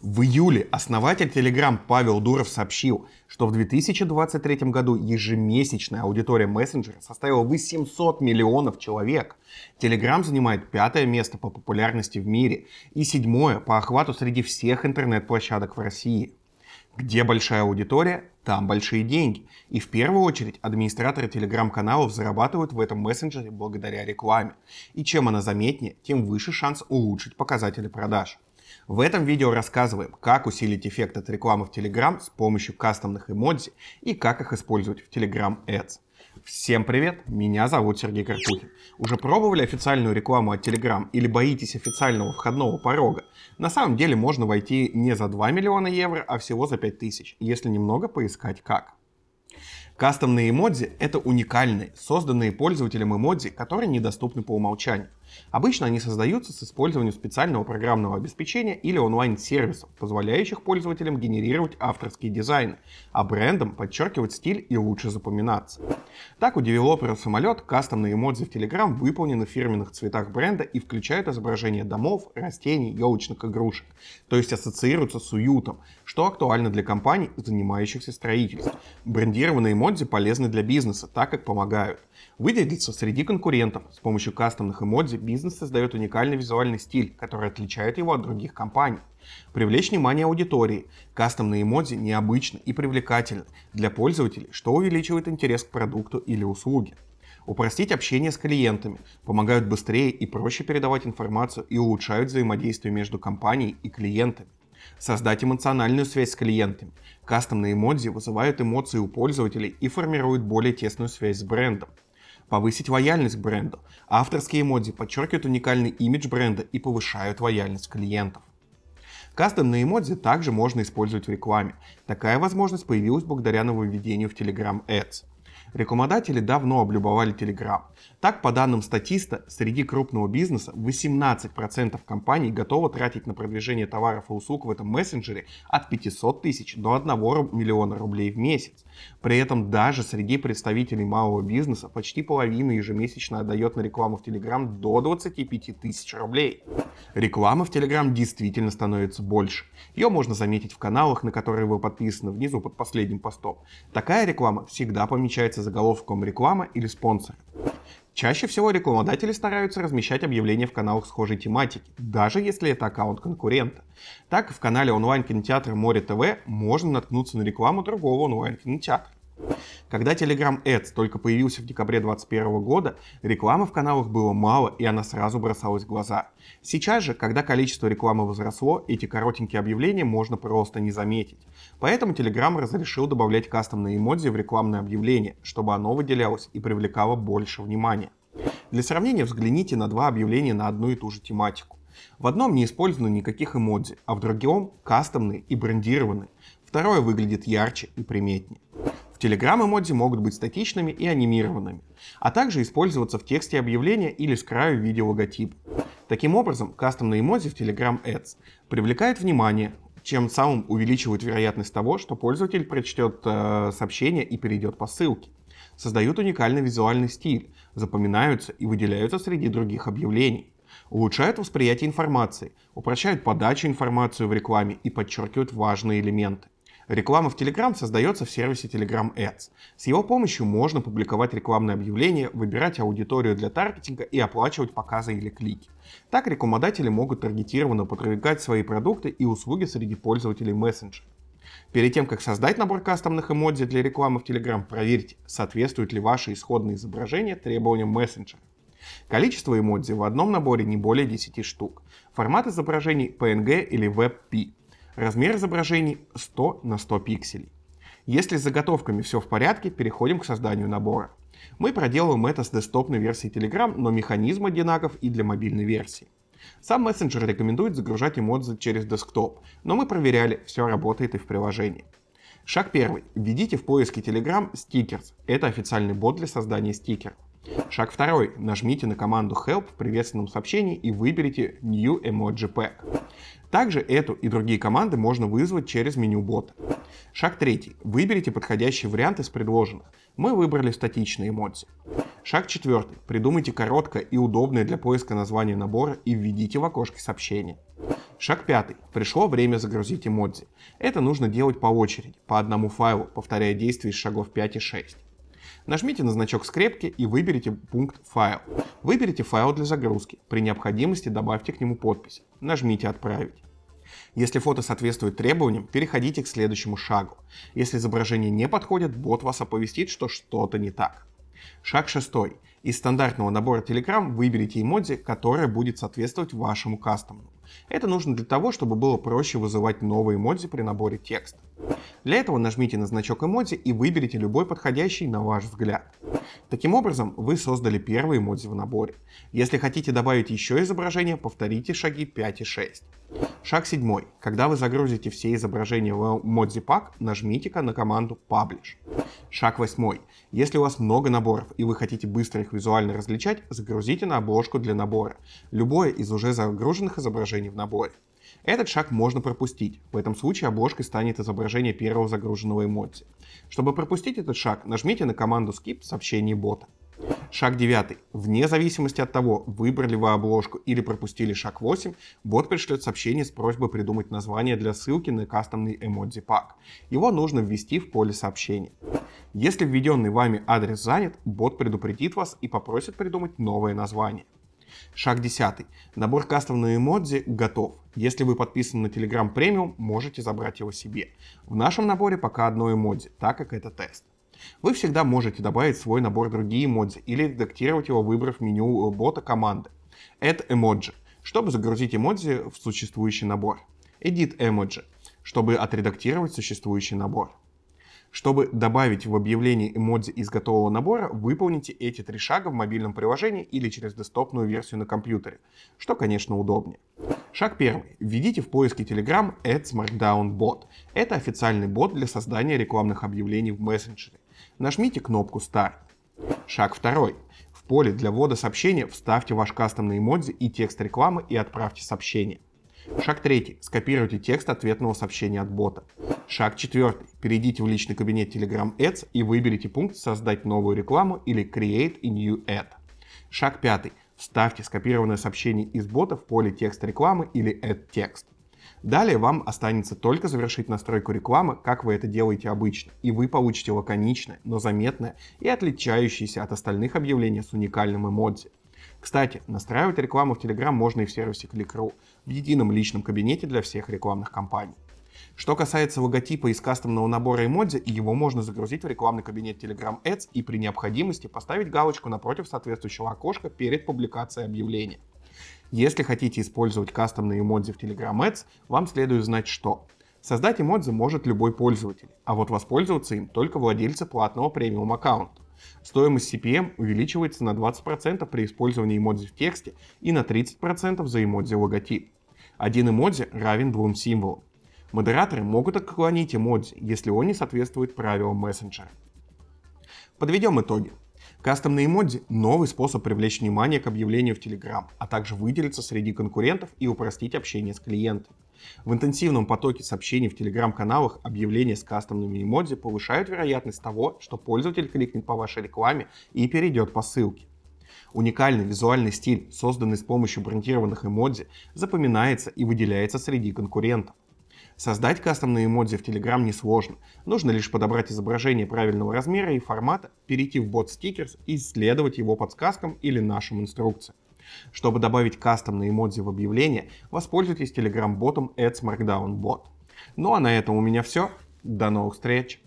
В июле основатель Telegram Павел Дуров сообщил, что в 2023 году ежемесячная аудитория мессенджера составила 800 миллионов человек. Telegram занимает пятое место по популярности в мире и седьмое по охвату среди всех интернет-площадок в России. Где большая аудитория, там большие деньги. И в первую очередь администраторы телеграм-каналов зарабатывают в этом мессенджере благодаря рекламе. И чем она заметнее, тем выше шанс улучшить показатели продаж. В этом видео рассказываем, как усилить эффект от рекламы в Telegram с помощью кастомных эмодзи и как их использовать в Telegram Ads. Всем привет, меня зовут Сергей Карпухин. Уже пробовали официальную рекламу от Telegram или боитесь официального входного порога? На самом деле можно войти не за 2 миллиона евро, а всего за тысяч, если немного поискать как. Кастомные эмодзи — это уникальные, созданные пользователем эмодзи, которые недоступны по умолчанию. Обычно они создаются с использованием специального программного обеспечения или онлайн-сервисов, позволяющих пользователям генерировать авторские дизайны, а брендам подчеркивать стиль и лучше запоминаться. Так у девелопера самолет кастомные эмодзи в Telegram выполнены в фирменных цветах бренда и включают изображения домов, растений, елочных игрушек, то есть ассоциируются с уютом, что актуально для компаний, занимающихся строительством. Брендированные эмодзи Эмодзи полезны для бизнеса, так как помогают. Выделиться среди конкурентов. С помощью кастомных эмодзи бизнес создает уникальный визуальный стиль, который отличает его от других компаний. Привлечь внимание аудитории. Кастомные эмодзи необычны и привлекательны для пользователей, что увеличивает интерес к продукту или услуге упростить общение с клиентами, помогают быстрее и проще передавать информацию и улучшают взаимодействие между компанией и клиентами. Создать эмоциональную связь с клиентами. Кастомные эмодзи вызывают эмоции у пользователей и формируют более тесную связь с брендом. Повысить лояльность к бренду. Авторские эмодзи подчеркивают уникальный имидж бренда и повышают лояльность клиентов. Кастомные эмодзи также можно использовать в рекламе. Такая возможность появилась благодаря нововведению в Telegram Ads. Рекламодатели давно облюбовали Telegram. Так, по данным статиста, среди крупного бизнеса 18% компаний готовы тратить на продвижение товаров и услуг в этом мессенджере от 500 тысяч до 1 миллиона рублей в месяц. При этом даже среди представителей малого бизнеса почти половина ежемесячно отдает на рекламу в Telegram до 25 тысяч рублей. Реклама в Telegram действительно становится больше. Ее можно заметить в каналах, на которые вы подписаны внизу под последним постом. Такая реклама всегда помечается является заголовком реклама или спонсор. Чаще всего рекламодатели стараются размещать объявления в каналах схожей тематики, даже если это аккаунт конкурента. Так, в канале онлайн-кинотеатра «Море ТВ» можно наткнуться на рекламу другого онлайн-кинотеатра. Когда Telegram Ads только появился в декабре 2021 года, рекламы в каналах было мало, и она сразу бросалась в глаза. Сейчас же, когда количество рекламы возросло, эти коротенькие объявления можно просто не заметить. Поэтому Telegram разрешил добавлять кастомные эмодзи в рекламное объявление, чтобы оно выделялось и привлекало больше внимания. Для сравнения взгляните на два объявления на одну и ту же тематику. В одном не использовано никаких эмодзи, а в другом кастомные и брендированные. Второе выглядит ярче и приметнее. В Telegram эмодзи могут быть статичными и анимированными, а также использоваться в тексте объявления или с краю видеологотипа. Таким образом, кастомные эмодзи в Telegram Ads привлекают внимание, чем самым увеличивают вероятность того, что пользователь прочтет э, сообщение и перейдет по ссылке. Создают уникальный визуальный стиль, запоминаются и выделяются среди других объявлений. Улучшают восприятие информации, упрощают подачу информации в рекламе и подчеркивают важные элементы. Реклама в Telegram создается в сервисе Telegram Ads. С его помощью можно публиковать рекламные объявления, выбирать аудиторию для таргетинга и оплачивать показы или клики. Так рекламодатели могут таргетированно продвигать свои продукты и услуги среди пользователей мессенджера. Перед тем, как создать набор кастомных эмодзи для рекламы в Telegram, проверьте, соответствуют ли ваши исходные изображения требованиям мессенджера. Количество эмодзи в одном наборе не более 10 штук. Формат изображений PNG или WebP. Размер изображений 100 на 100 пикселей. Если с заготовками все в порядке, переходим к созданию набора. Мы проделываем это с десктопной версией Telegram, но механизм одинаков и для мобильной версии. Сам мессенджер рекомендует загружать эмодзи через десктоп, но мы проверяли, все работает и в приложении. Шаг первый. Введите в поиске Telegram Stickers. Это официальный бот для создания стикеров. Шаг второй. Нажмите на команду Help в приветственном сообщении и выберите New Emoji Pack. Также эту и другие команды можно вызвать через меню бота. Шаг третий. Выберите подходящий вариант из предложенных. Мы выбрали статичные эмодзи. Шаг четвертый. Придумайте короткое и удобное для поиска название набора и введите в окошке сообщения. Шаг пятый. Пришло время загрузить эмодзи. Это нужно делать по очереди, по одному файлу, повторяя действия из шагов 5 и 6. Нажмите на значок скрепки и выберите пункт «Файл». Выберите файл для загрузки. При необходимости добавьте к нему подпись. Нажмите «Отправить». Если фото соответствует требованиям, переходите к следующему шагу. Если изображение не подходит, бот вас оповестит, что что-то не так. Шаг шестой. Из стандартного набора Telegram выберите эмодзи, которое будет соответствовать вашему кастому. Это нужно для того, чтобы было проще вызывать новые эмодзи при наборе текста. Для этого нажмите на значок эмодзи и выберите любой подходящий на ваш взгляд. Таким образом, вы создали первый эмодзи в наборе. Если хотите добавить еще изображение, повторите шаги 5 и 6. Шаг седьмой. Когда вы загрузите все изображения в Mozipack, нажмите-ка на команду Publish. Шаг восьмой. Если у вас много наборов и вы хотите быстро их визуально различать, загрузите на обложку для набора. Любое из уже загруженных изображений в наборе. Этот шаг можно пропустить. В этом случае обложкой станет изображение первого загруженного эмодзи. Чтобы пропустить этот шаг, нажмите на команду Skip в сообщении бота. Шаг 9. Вне зависимости от того, выбрали вы обложку или пропустили шаг 8, бот пришлет сообщение с просьбой придумать название для ссылки на кастомный эмодзи пак. Его нужно ввести в поле сообщений. Если введенный вами адрес занят, бот предупредит вас и попросит придумать новое название. Шаг 10. Набор кастомного эмодзи готов. Если вы подписаны на Telegram Premium, можете забрать его себе. В нашем наборе пока одно эмодзи, так как это тест. Вы всегда можете добавить свой набор другие эмодзи или редактировать его, выбрав меню э, бота команды Add Emoji, чтобы загрузить эмодзи в существующий набор. Edit Emoji, чтобы отредактировать существующий набор. Чтобы добавить в объявление эмодзи из готового набора, выполните эти три шага в мобильном приложении или через десктопную версию на компьютере, что, конечно, удобнее. Шаг первый. Введите в поиске Telegram Ads Markdown Bot. Это официальный бот для создания рекламных объявлений в мессенджере. Нажмите кнопку «Старт». Шаг второй. В поле для ввода сообщения вставьте ваш кастомный эмодзи и текст рекламы и отправьте сообщение. Шаг третий. Скопируйте текст ответного сообщения от бота. Шаг четвертый. Перейдите в личный кабинет Telegram Ads и выберите пункт «Создать новую рекламу» или «Create a new ad». Шаг пятый. Вставьте скопированное сообщение из бота в поле текст рекламы или «Add текст». Далее вам останется только завершить настройку рекламы, как вы это делаете обычно, и вы получите лаконичное, но заметное и отличающееся от остальных объявление с уникальным эмодзи. Кстати, настраивать рекламу в Telegram можно и в сервисе Click.ru, в едином личном кабинете для всех рекламных кампаний. Что касается логотипа из кастомного набора эмодзи, его можно загрузить в рекламный кабинет Telegram Ads и при необходимости поставить галочку напротив соответствующего окошка перед публикацией объявления. Если хотите использовать кастомные эмодзи в Telegram Ads, вам следует знать что. Создать эмодзи может любой пользователь, а вот воспользоваться им только владельцы платного премиум аккаунта. Стоимость CPM увеличивается на 20% при использовании эмодзи в тексте и на 30% за эмодзи логотип. Один эмодзи равен двум символам. Модераторы могут отклонить эмодзи, если он не соответствует правилам мессенджера. Подведем итоги. Кастомные эмодзи — новый способ привлечь внимание к объявлению в Telegram, а также выделиться среди конкурентов и упростить общение с клиентами. В интенсивном потоке сообщений в телеграм-каналах объявления с кастомными эмодзи повышают вероятность того, что пользователь кликнет по вашей рекламе и перейдет по ссылке. Уникальный визуальный стиль, созданный с помощью брендированных эмодзи, запоминается и выделяется среди конкурентов. Создать кастомные эмодзи в Telegram несложно. Нужно лишь подобрать изображение правильного размера и формата, перейти в бот Stickers и исследовать его подсказкам или нашим инструкциям. Чтобы добавить кастомные эмодзи в объявление, воспользуйтесь Telegram-ботом Ads Ну а на этом у меня все. До новых встреч!